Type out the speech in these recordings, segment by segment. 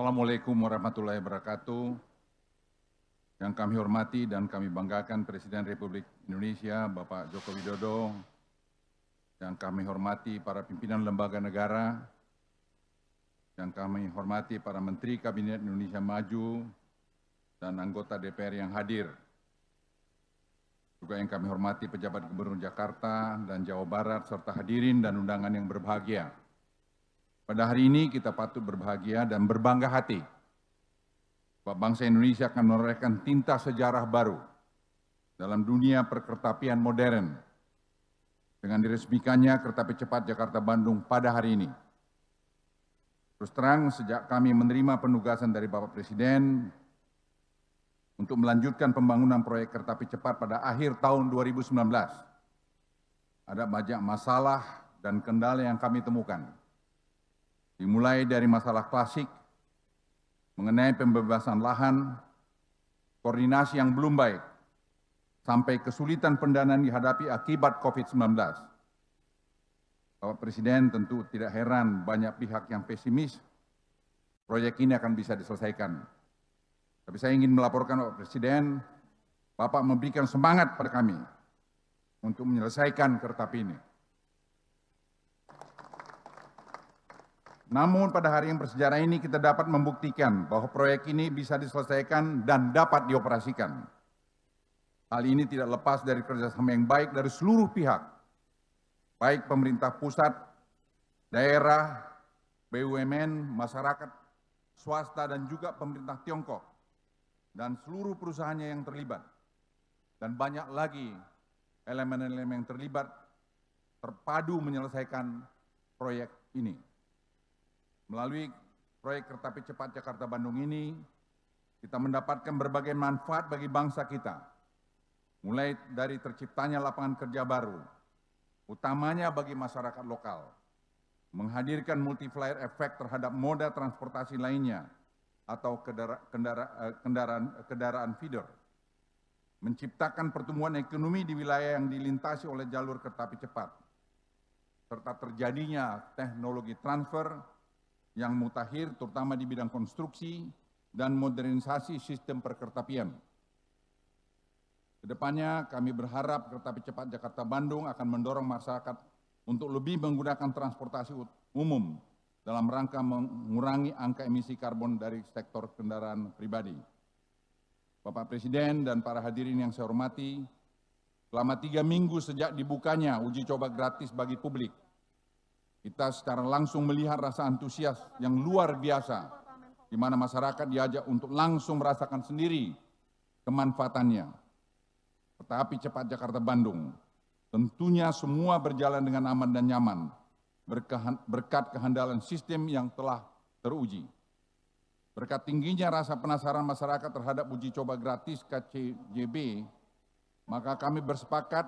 Assalamualaikum warahmatullahi wabarakatuh. Yang kami hormati dan kami banggakan Presiden Republik Indonesia Bapak Joko Widodo. Yang kami hormati para pimpinan lembaga negara. Yang kami hormati para Menteri Kabinet Indonesia Maju dan anggota DPR yang hadir. Juga yang kami hormati pejabat Gubernur Jakarta dan Jawa Barat serta hadirin dan undangan yang berbahagia. Pada hari ini kita patut berbahagia dan berbangga hati bahwa bangsa Indonesia akan menorehkan tinta sejarah baru dalam dunia perkertapian modern dengan diresmikannya kereta api cepat Jakarta-Bandung pada hari ini. Terus terang, sejak kami menerima penugasan dari Bapak Presiden untuk melanjutkan pembangunan proyek kereta api cepat pada akhir tahun 2019, ada banyak masalah dan kendala yang kami temukan dimulai dari masalah klasik mengenai pembebasan lahan, koordinasi yang belum baik, sampai kesulitan pendanaan dihadapi akibat COVID-19. Bapak Presiden tentu tidak heran banyak pihak yang pesimis proyek ini akan bisa diselesaikan. Tapi saya ingin melaporkan Bapak Presiden, Bapak memberikan semangat pada kami untuk menyelesaikan kereta ini. Namun pada hari yang bersejarah ini kita dapat membuktikan bahwa proyek ini bisa diselesaikan dan dapat dioperasikan. Hal ini tidak lepas dari kerjasama yang baik dari seluruh pihak, baik pemerintah pusat, daerah, BUMN, masyarakat, swasta, dan juga pemerintah Tiongkok, dan seluruh perusahaannya yang terlibat. Dan banyak lagi elemen-elemen yang terlibat terpadu menyelesaikan proyek ini. Melalui proyek kereta api cepat Jakarta Bandung ini, kita mendapatkan berbagai manfaat bagi bangsa kita. Mulai dari terciptanya lapangan kerja baru, utamanya bagi masyarakat lokal, menghadirkan multiplier efek terhadap moda transportasi lainnya atau kendara, kendara, eh, kendaraan, kendaraan feeder, menciptakan pertumbuhan ekonomi di wilayah yang dilintasi oleh jalur kereta api cepat, serta terjadinya teknologi transfer yang mutakhir terutama di bidang konstruksi dan modernisasi sistem perkertapian. Kedepannya kami berharap kereta api cepat Jakarta-Bandung akan mendorong masyarakat untuk lebih menggunakan transportasi umum dalam rangka mengurangi angka emisi karbon dari sektor kendaraan pribadi. Bapak Presiden dan para hadirin yang saya hormati, selama tiga minggu sejak dibukanya uji coba gratis bagi publik, kita secara langsung melihat rasa antusias yang luar biasa, di mana masyarakat diajak untuk langsung merasakan sendiri kemanfaatannya. Tetapi cepat Jakarta-Bandung, tentunya semua berjalan dengan aman dan nyaman, berkat kehandalan sistem yang telah teruji. Berkat tingginya rasa penasaran masyarakat terhadap uji coba gratis KCJB, maka kami bersepakat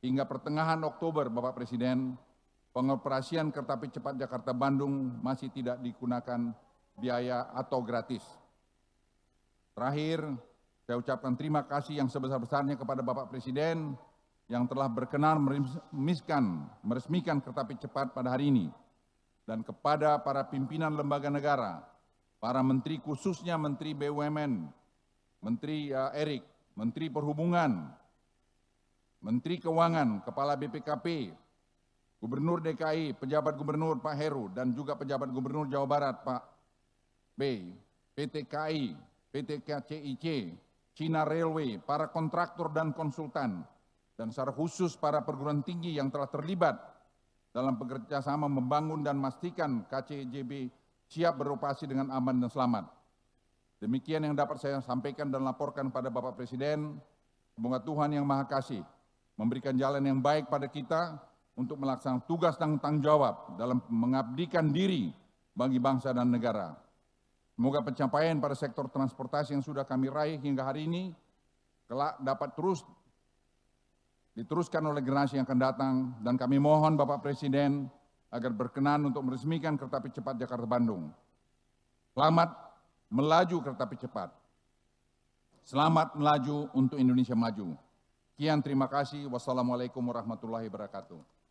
hingga pertengahan Oktober Bapak Presiden pengoperasian kereta api cepat Jakarta-Bandung masih tidak digunakan biaya atau gratis. Terakhir, saya ucapkan terima kasih yang sebesar-besarnya kepada Bapak Presiden yang telah berkenan meresmikan, meresmikan kereta api cepat pada hari ini dan kepada para pimpinan lembaga negara, para menteri khususnya Menteri BUMN, Menteri uh, Erik, Menteri Perhubungan, Menteri Keuangan, Kepala BPKP, Gubernur DKI, pejabat gubernur Pak Heru, dan juga pejabat gubernur Jawa Barat Pak B, PT KI, PT KCIC, China Railway, para kontraktor dan konsultan, dan secara khusus para perguruan tinggi yang telah terlibat dalam bekerja sama membangun dan memastikan KCJB siap beroperasi dengan aman dan selamat. Demikian yang dapat saya sampaikan dan laporkan pada Bapak Presiden. Semoga Tuhan Yang Maha Kasih memberikan jalan yang baik pada kita, untuk melaksanakan tugas dan tanggung jawab dalam mengabdikan diri bagi bangsa dan negara. Semoga pencapaian pada sektor transportasi yang sudah kami raih hingga hari ini kelak dapat terus diteruskan oleh generasi yang akan datang dan kami mohon Bapak Presiden agar berkenan untuk meresmikan kereta api cepat Jakarta-Bandung. Selamat melaju kereta api cepat. Selamat melaju untuk Indonesia maju. Kian terima kasih. Wassalamualaikum warahmatullahi wabarakatuh.